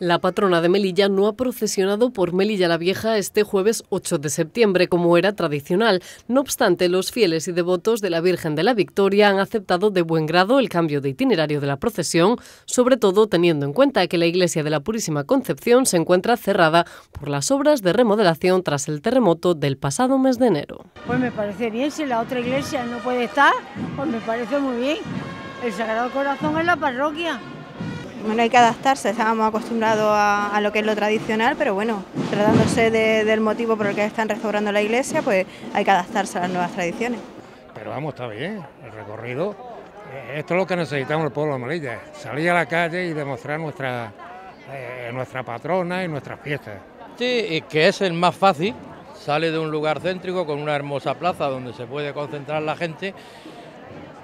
La patrona de Melilla no ha procesionado por Melilla la Vieja este jueves 8 de septiembre, como era tradicional. No obstante, los fieles y devotos de la Virgen de la Victoria han aceptado de buen grado el cambio de itinerario de la procesión, sobre todo teniendo en cuenta que la iglesia de la Purísima Concepción se encuentra cerrada por las obras de remodelación tras el terremoto del pasado mes de enero. Pues me parece bien, si la otra iglesia no puede estar, pues me parece muy bien. El Sagrado Corazón es la parroquia bueno, hay que adaptarse, estábamos acostumbrados a, lo que es lo tradicional, pero bueno, tratándose del motivo por el que están restaurando la iglesia, pues hay que adaptarse a las nuevas tradiciones. Pero vamos, está bien, el recorrido, eh, esto es lo que necesitamos el pueblo de Melilla, salir a la calle y demostrar nuestra, eh, nuestra patrona y nuestras fiestas. Sí, que es el más fácil, sale de un lugar céntrico con una hermosa plaza donde se puede concentrar la gente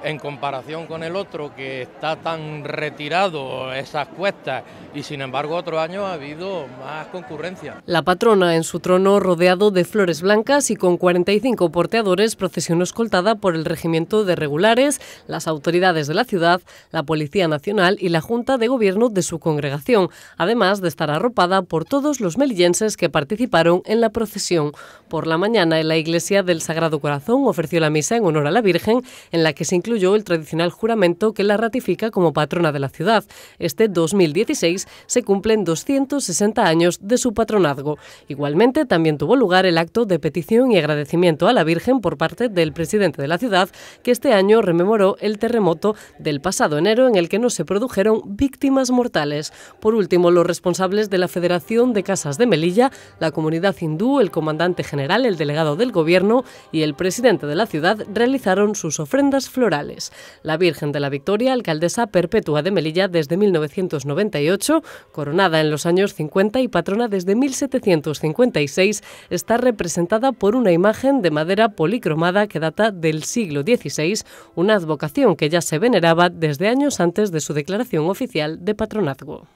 en comparación con el otro que está tan retirado esas cuestas y sin embargo otro año ha habido más concurrencia. La patrona en su trono rodeado de flores blancas y con 45 porteadores procesionó escoltada por el regimiento de regulares, las autoridades de la ciudad, la Policía Nacional y la Junta de Gobierno de su congregación, además de estar arropada por todos los melillenses que participaron en la procesión. Por la mañana en la iglesia del Sagrado Corazón ofreció la misa en honor a la Virgen en la que se incluyó incluyó el tradicional juramento que la ratifica como patrona de la ciudad. Este 2016 se cumplen 260 años de su patronazgo. Igualmente, también tuvo lugar el acto de petición y agradecimiento a la Virgen por parte del presidente de la ciudad, que este año rememoró el terremoto del pasado enero en el que no se produjeron víctimas mortales. Por último, los responsables de la Federación de Casas de Melilla, la comunidad hindú, el comandante general, el delegado del gobierno y el presidente de la ciudad realizaron sus ofrendas florales. La Virgen de la Victoria, alcaldesa perpetua de Melilla desde 1998, coronada en los años 50 y patrona desde 1756, está representada por una imagen de madera policromada que data del siglo XVI, una advocación que ya se veneraba desde años antes de su declaración oficial de patronazgo.